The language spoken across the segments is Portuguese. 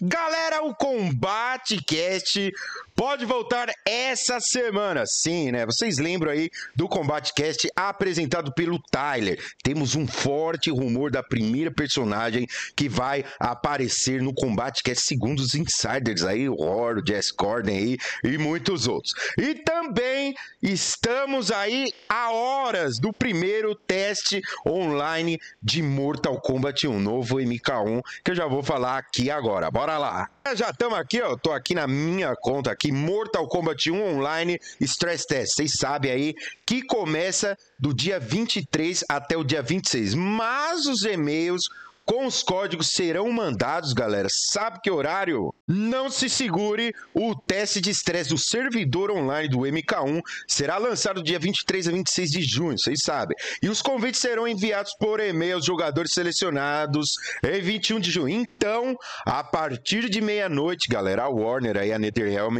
Galera, o Combate Cast pode voltar essa semana. Sim, né? Vocês lembram aí do Combate Cast apresentado pelo Tyler. Temos um forte rumor da primeira personagem que vai aparecer no Combate Cast, segundo os insiders aí, o Horror, o Jess Corden aí e muitos outros. E também estamos aí a horas do primeiro teste online de Mortal Kombat 1, um novo MK1, que eu já vou falar aqui agora. Bora Bora lá. É, já estamos aqui, ó. Tô aqui na minha conta aqui, Mortal Kombat 1 Online Stress Test. Vocês sabem aí que começa do dia 23 até o dia 26. Mas os e-mails com os códigos serão mandados, galera. Sabe que horário? Não se segure, o teste de estresse do servidor online do MK1 será lançado dia 23 a 26 de junho, vocês sabem. E os convites serão enviados por e-mail aos jogadores selecionados em 21 de junho. Então, a partir de meia-noite, galera, a Warner e a NetherRealm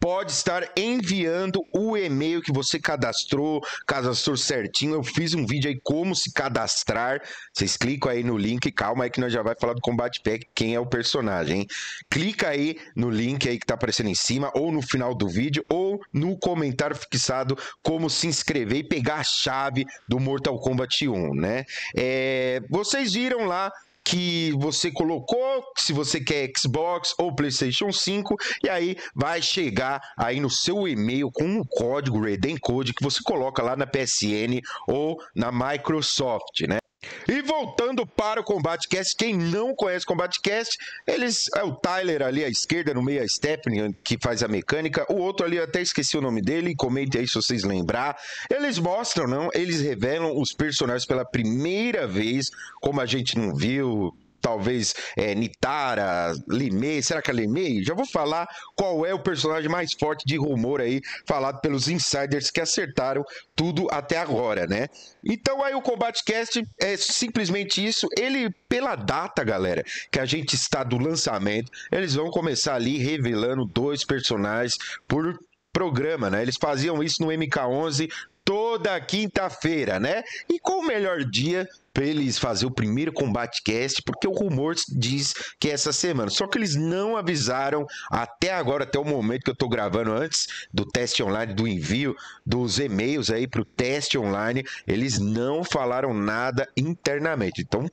pode estar enviando o e-mail que você cadastrou, cadastrou certinho. Eu fiz um vídeo aí como se cadastrar. Vocês clicam aí no link, calma aí que nós já vai falar do Combat Pack, quem é o personagem, hein? Clica aí no link aí que tá aparecendo em cima, ou no final do vídeo, ou no comentário fixado, como se inscrever e pegar a chave do Mortal Kombat 1, né? É, vocês viram lá que você colocou, se você quer Xbox ou PlayStation 5, e aí vai chegar aí no seu e-mail com um código Redencode Code que você coloca lá na PSN ou na Microsoft, né? E voltando para o Combate Cast, quem não conhece o Combate Cast, eles é o Tyler ali à esquerda, no meio a Stephanie, que faz a mecânica, o outro ali até esqueci o nome dele, comente aí se vocês lembrar. Eles mostram, não, eles revelam os personagens pela primeira vez, como a gente não viu, talvez é, Nitara, Limei, será que é Limei? Já vou falar qual é o personagem mais forte de rumor aí, falado pelos insiders que acertaram tudo até agora, né? Então aí o Combatcast Cast é simplesmente isso, ele pela data, galera, que a gente está do lançamento, eles vão começar ali revelando dois personagens por programa, né? Eles faziam isso no MK11 toda quinta-feira, né? E qual o melhor dia para eles fazer o primeiro combate cast, porque o rumor diz que é essa semana. Só que eles não avisaram até agora, até o momento que eu estou gravando antes do teste online, do envio dos e-mails aí para o teste online, eles não falaram nada internamente. Então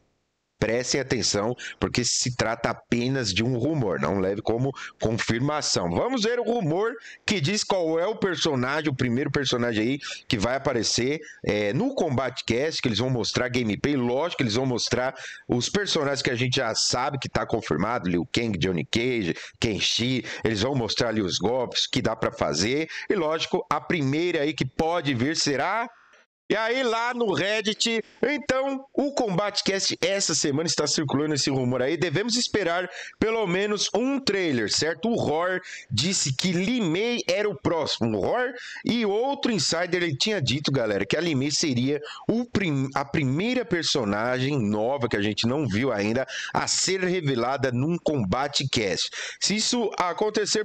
prestem atenção, porque se trata apenas de um rumor, não leve como confirmação. Vamos ver o rumor que diz qual é o personagem, o primeiro personagem aí que vai aparecer é, no Combat Cast, que eles vão mostrar gameplay, lógico que eles vão mostrar os personagens que a gente já sabe que está confirmado, Liu Kang, Johnny Cage, Kenshi, eles vão mostrar ali os golpes que dá para fazer, e lógico, a primeira aí que pode vir será e aí lá no Reddit, então o CombateCast essa semana está circulando esse rumor aí, devemos esperar pelo menos um trailer, certo? O Ror disse que Limei era o próximo, Ror e outro insider ele tinha dito, galera, que a Limei seria prim a primeira personagem nova que a gente não viu ainda a ser revelada num CombateCast. Se isso acontecer,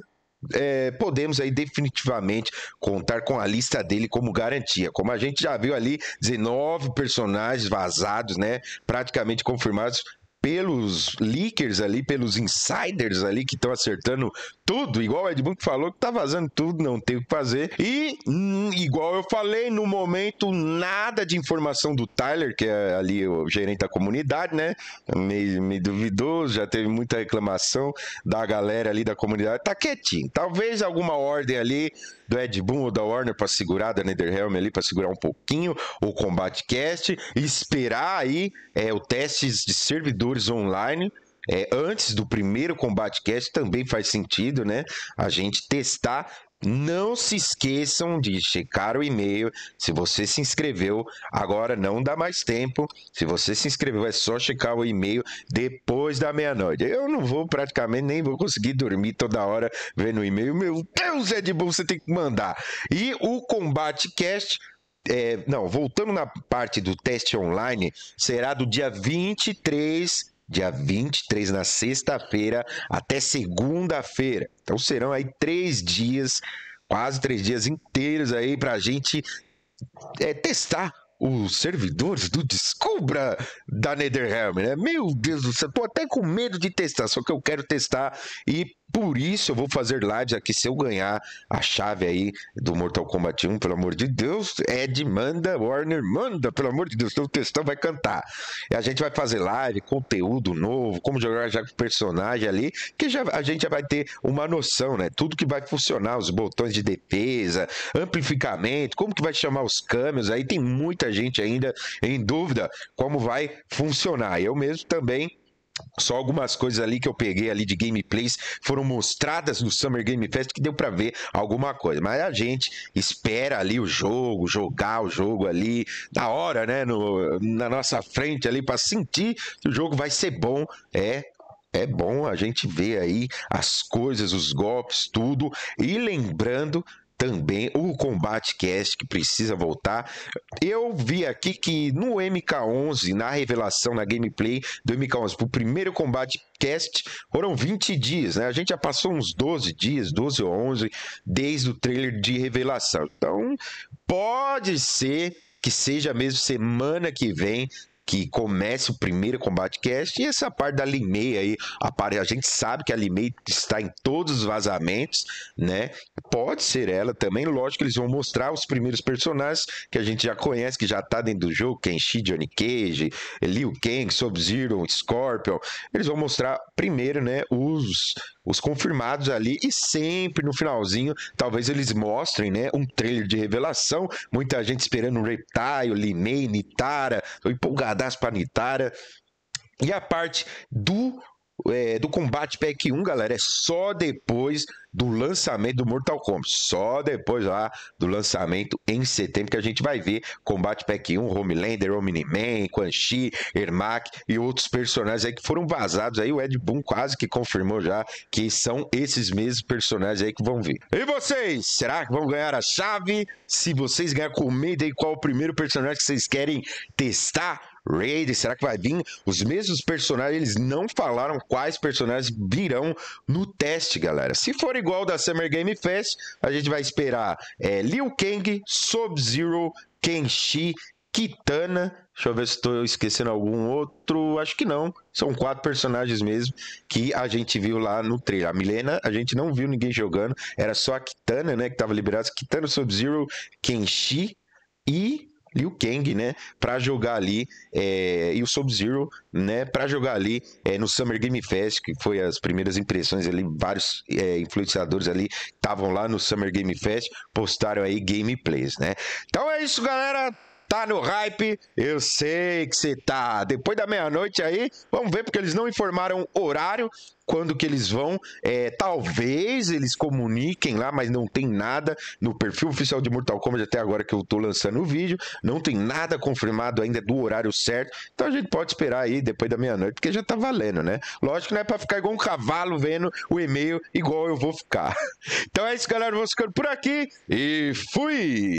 é, podemos aí definitivamente contar com a lista dele como garantia. Como a gente já viu ali, 19 personagens vazados, né? Praticamente confirmados pelos leakers ali, pelos insiders ali que estão acertando tudo, igual o Ed Boon falou, que tá vazando tudo, não tem o que fazer. E, hum, igual eu falei, no momento, nada de informação do Tyler, que é ali o gerente da comunidade, né? Meio, meio duvidoso, já teve muita reclamação da galera ali da comunidade. Tá quietinho. Talvez alguma ordem ali do Ed Boon ou da Warner para segurar, da Netherrealm ali para segurar um pouquinho o Combat Cast, esperar aí é, o teste de servidores online é, antes do primeiro combate cast também faz sentido, né? A gente testar não se esqueçam de checar o e-mail. Se você se inscreveu, agora não dá mais tempo. Se você se inscreveu, é só checar o e-mail depois da meia-noite. Eu não vou praticamente nem vou conseguir dormir toda hora vendo o e-mail. Meu Deus, Ed bom você tem que mandar. E o Combate Cast é, não, voltando na parte do teste online, será do dia 23 dia 23, na sexta-feira, até segunda-feira. Então serão aí três dias, quase três dias inteiros aí para a gente é, testar os servidores do Descubra da NetherRealm, né? Meu Deus do céu, tô até com medo de testar, só que eu quero testar e por isso eu vou fazer lives aqui. Se eu ganhar a chave aí do Mortal Kombat 1, pelo amor de Deus, Ed, manda, Warner, manda, pelo amor de Deus, teu textão vai cantar. E a gente vai fazer live, conteúdo novo, como jogar já com personagem ali, que já, a gente já vai ter uma noção, né? Tudo que vai funcionar, os botões de defesa, amplificamento, como que vai chamar os câmeras. Aí tem muita gente ainda em dúvida como vai funcionar. Eu mesmo também só algumas coisas ali que eu peguei ali de gameplays foram mostradas no Summer Game Fest que deu para ver alguma coisa. Mas a gente espera ali o jogo, jogar o jogo ali da hora, né, no, na nossa frente ali para sentir que o jogo vai ser bom. É, é bom a gente ver aí as coisas, os golpes, tudo. E lembrando também o Combate Cast que precisa voltar. Eu vi aqui que no MK11, na revelação, na gameplay do MK11, pro primeiro Combate Cast, foram 20 dias, né? A gente já passou uns 12 dias, 12 ou 11, desde o trailer de revelação. Então, pode ser que seja mesmo semana que vem que comece o primeiro combate cast e essa parte da Limei aí, a, parte, a gente sabe que a Limei está em todos os vazamentos, né? Pode ser ela também, lógico que eles vão mostrar os primeiros personagens que a gente já conhece, que já está dentro do jogo, Kenshi, Johnny Cage, Liu Kang, Sub-Zero, Scorpion. Eles vão mostrar primeiro, né, os os confirmados ali e sempre no finalzinho, talvez eles mostrem, né, um trailer de revelação, muita gente esperando o Reptile, Limei, Nitara, tô empolgado das Planitara. E a parte do é, do combate PEC 1, galera, é só depois do lançamento do Mortal Kombat. Só depois lá do lançamento em setembro que a gente vai ver Combate Pack 1, Homelander, Omni-Man, Quan Chi, Ermac e outros personagens aí que foram vazados aí. O Ed Boon quase que confirmou já que são esses mesmos personagens aí que vão vir. E vocês? Será que vão ganhar a chave? Se vocês ganhar, medo aí qual o primeiro personagem que vocês querem testar. Raiden, será que vai vir? Os mesmos personagens, eles não falaram quais personagens virão no teste, galera. Se forem igual da Summer Game Fest, a gente vai esperar é, Liu Kang, Sub-Zero, Kenshi, Kitana. Deixa eu ver se estou esquecendo algum outro. Acho que não. São quatro personagens mesmo que a gente viu lá no trailer. A Milena, a gente não viu ninguém jogando. Era só a Kitana, né? Que estava liberada. Kitana, Sub-Zero, Kenshi e Liu Kang, né, para jogar ali é, e o Sub Zero, né, para jogar ali é, no Summer Game Fest, que foi as primeiras impressões ali, vários é, influenciadores ali estavam lá no Summer Game Fest, postaram aí gameplays, né. Então é isso, galera. Tá no hype? Eu sei que você tá. Depois da meia-noite aí, vamos ver, porque eles não informaram horário, quando que eles vão. É, talvez eles comuniquem lá, mas não tem nada no perfil oficial de Mortal Kombat até agora que eu tô lançando o vídeo. Não tem nada confirmado ainda do horário certo. Então a gente pode esperar aí depois da meia-noite, porque já tá valendo, né? Lógico que não é pra ficar igual um cavalo vendo o e-mail, igual eu vou ficar. Então é isso, galera. Vou ficando por aqui e fui!